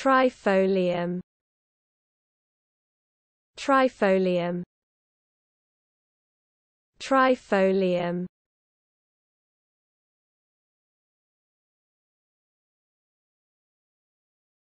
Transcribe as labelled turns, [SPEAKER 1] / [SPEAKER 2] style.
[SPEAKER 1] Trifolium Trifolium Trifolium